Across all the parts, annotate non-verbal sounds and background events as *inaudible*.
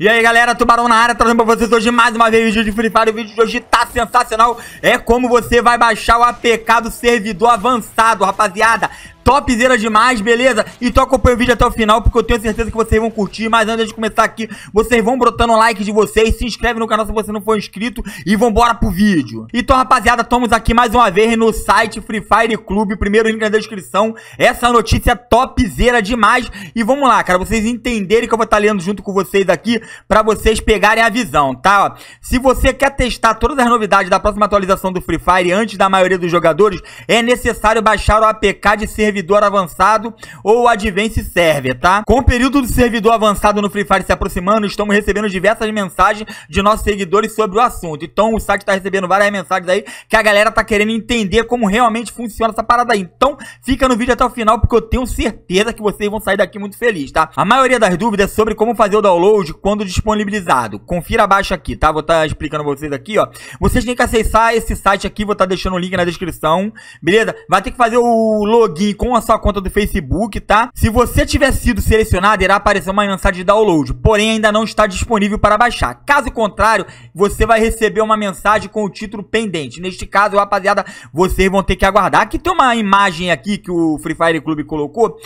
E aí galera, Tubarão na área, trazendo pra vocês hoje mais uma vez vídeo de Free Fire. O vídeo de hoje tá sensacional, é como você vai baixar o APK do servidor avançado, rapaziada. Topzera demais, beleza? Então acompanha o vídeo até o final, porque eu tenho certeza que vocês vão curtir. Mas antes de começar aqui, vocês vão brotando o like de vocês, se inscreve no canal se você não for inscrito e vambora pro vídeo. Então, rapaziada, estamos aqui mais uma vez no site Free Fire Clube, primeiro link na descrição. Essa notícia é topzera demais. E vamos lá, cara, vocês entenderem que eu vou estar tá lendo junto com vocês aqui, pra vocês pegarem a visão, tá? Se você quer testar todas as novidades da próxima atualização do Free Fire antes da maioria dos jogadores, é necessário baixar o APK de ser servidor avançado ou Advance Server, tá? Com o período do servidor avançado no Free Fire se aproximando, estamos recebendo diversas mensagens de nossos seguidores sobre o assunto. Então o site está recebendo várias mensagens aí que a galera tá querendo entender como realmente funciona essa parada aí. Então fica no vídeo até o final porque eu tenho certeza que vocês vão sair daqui muito felizes, tá? A maioria das dúvidas é sobre como fazer o download quando disponibilizado. Confira abaixo aqui, tá? Vou estar tá explicando vocês aqui, ó. Vocês têm que acessar esse site aqui, vou estar tá deixando o link na descrição, beleza? Vai ter que fazer o login com a sua conta do Facebook, tá? Se você tiver sido selecionado, irá aparecer uma mensagem de download, porém ainda não está disponível para baixar. Caso contrário, você vai receber uma mensagem com o título pendente. Neste caso, rapaziada, vocês vão ter que aguardar. Aqui tem uma imagem aqui que o Free Fire Club colocou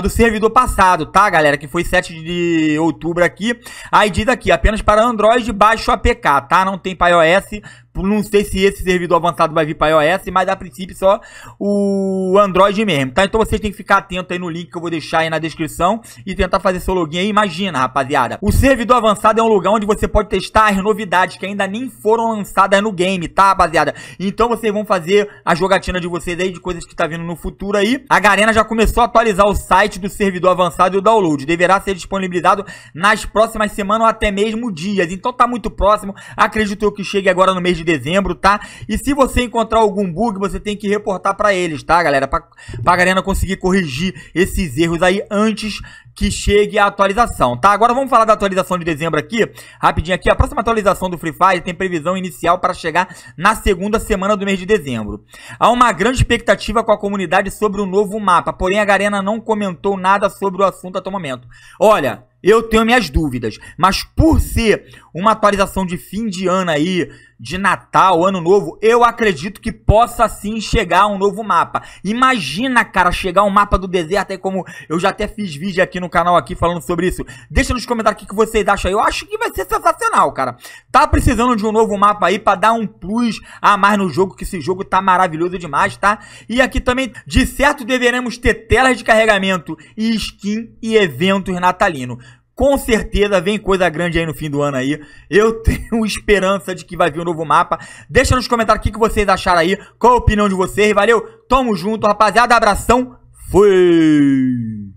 do servidor passado, tá, galera? Que foi 7 de outubro aqui. Aí diz aqui, apenas para Android baixo APK, tá? Não tem para iOS, não sei se esse servidor avançado vai vir para iOS, mas a princípio só o Android mesmo, tá? Então vocês têm que ficar atento aí no link que eu vou deixar aí na descrição e tentar fazer seu login aí. Imagina, rapaziada, o servidor avançado é um lugar onde você pode testar as novidades que ainda nem foram lançadas no game, tá, rapaziada? Então vocês vão fazer a jogatina de vocês aí de coisas que tá vindo no futuro aí. A Garena já começou a atualizar o site do servidor avançado e o download. Deverá ser disponibilizado nas próximas semanas ou até mesmo dias. Então tá muito próximo. Acredito eu que chegue agora no mês de de dezembro, tá? E se você encontrar algum bug, você tem que reportar para eles, tá, galera? Para a galera conseguir corrigir esses erros aí antes que chegue a atualização, tá? Agora vamos falar da atualização de dezembro aqui, rapidinho aqui. A próxima atualização do Free Fire tem previsão inicial para chegar na segunda semana do mês de dezembro. Há uma grande expectativa com a comunidade sobre o novo mapa, porém a Garena não comentou nada sobre o assunto até o momento. Olha, eu tenho minhas dúvidas, mas por ser uma atualização de fim de ano aí, de Natal, Ano Novo, eu acredito que possa sim chegar um novo mapa. Imagina, cara, chegar um mapa do deserto aí como eu já até fiz vídeo aqui no canal aqui falando sobre isso. Deixa nos comentários o que vocês acham. Eu acho que vai ser sensacional, cara. Tá precisando de um novo mapa aí pra dar um plus a mais no jogo, que esse jogo tá maravilhoso demais, tá? E aqui também, de certo, deveremos ter telas de carregamento e skin e eventos natalino com certeza vem coisa grande aí no fim do ano aí. Eu *laughs* tenho esperança de que vai vir um novo mapa. Deixa nos comentários o que, que vocês acharam aí, qual a opinião de vocês. Valeu, tamo junto, rapaziada. Abração, fui!